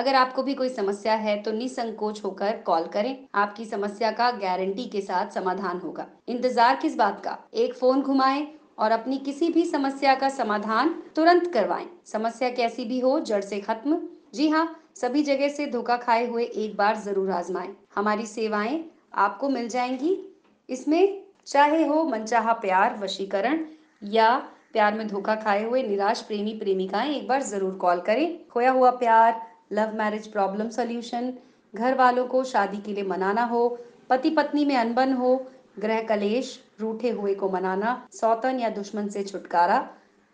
अगर आपको भी कोई समस्या है तो निसंकोच होकर कॉल करें आपकी समस्या का गारंटी के साथ समाधान होगा इंतजार किस बात का एक फोन घुमाए और अपनी किसी भी समस्या का समाधान तुरंत करवाएं समस्या कैसी भी हो जड़ से खत्म जी हाँ सभी जगह से धोखा खाए हुए एक बार जरूर आजमाएं हमारी सेवाएं आपको मिल जाएंगी इसमें चाहे हो मनचाहा प्यार वशीकरण या प्यार में धोखा खाए हुए निराश प्रेमी प्रेमिकाएं एक बार जरूर कॉल करें खोया हुआ प्यार लव मैरिज प्रॉब्लम सोल्यूशन घर वालों को शादी के लिए मनाना हो पति पत्नी में अनबन हो ग्रह कलेश रूठे हुए को मनाना सौतन या दुश्मन से छुटकारा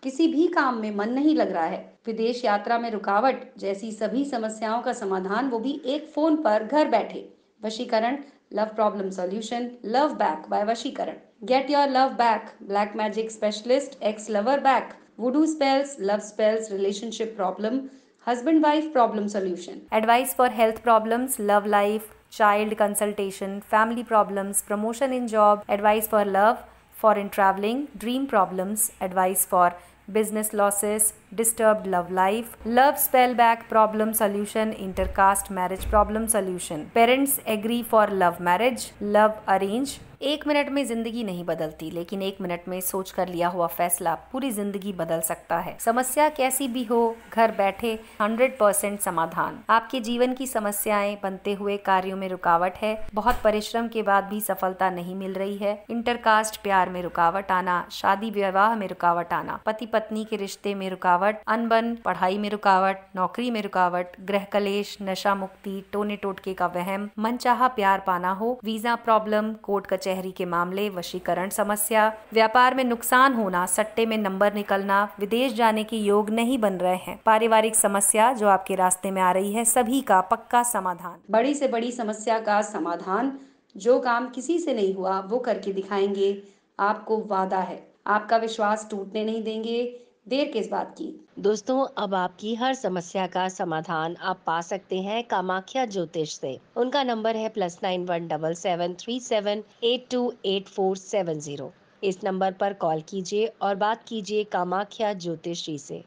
किसी भी काम में मन नहीं लग रहा है विदेश यात्रा में रुकावट जैसी सभी समस्याओं का समाधान वो भी एक फोन पर घर बैठे वशीकरण love problem solution love back by वशीकरण get your love back black magic specialist ex lover back voodoo spells love spells relationship problem husband wife problem solution advice for health problems love life child consultation family problems promotion in job advice for love foreign traveling dream problems advice for business losses love life love spell back problem solution intercaste marriage problem solution parents agree for love marriage love arrange, एक minute में जिंदगी नहीं बदलती लेकिन एक minute में सोच कर लिया हुआ फैसला पूरी जिंदगी बदल सकता है समस्या कैसी भी हो घर बैठे 100 परसेंट समाधान आपके जीवन की समस्याएं बनते हुए कार्यों में रुकावट है बहुत परिश्रम के बाद भी सफलता नहीं मिल रही है इंटरकास्ट प्यार में रुकावट आना शादी विवाह में रुकावट आना पति पत्नी के रिश्ते में रुकावट रुकावट अनबन पढ़ाई में रुकावट नौकरी में रुकावट ग्रह कलेश नशा मुक्ति टोने टोटके का वहम मनचाहा प्यार पाना हो वीजा प्रॉब्लम कोर्ट कचहरी के मामले वशीकरण समस्या व्यापार में नुकसान होना सट्टे में नंबर निकलना विदेश जाने के योग नहीं बन रहे हैं पारिवारिक समस्या जो आपके रास्ते में आ रही है सभी का पक्का समाधान बड़ी से बड़ी समस्या का समाधान जो काम किसी से नहीं हुआ वो करके दिखाएंगे आपको वादा है आपका विश्वास टूटने नहीं देंगे देर किस बात की दोस्तों अब आपकी हर समस्या का समाधान आप पा सकते हैं कामाख्या ज्योतिष से उनका नंबर है plus nine one double seven three seven eight two eight four seven zero इस नंबर पर कॉल कीजिए और बात कीजिए कामाख्या ज्योतिष जी से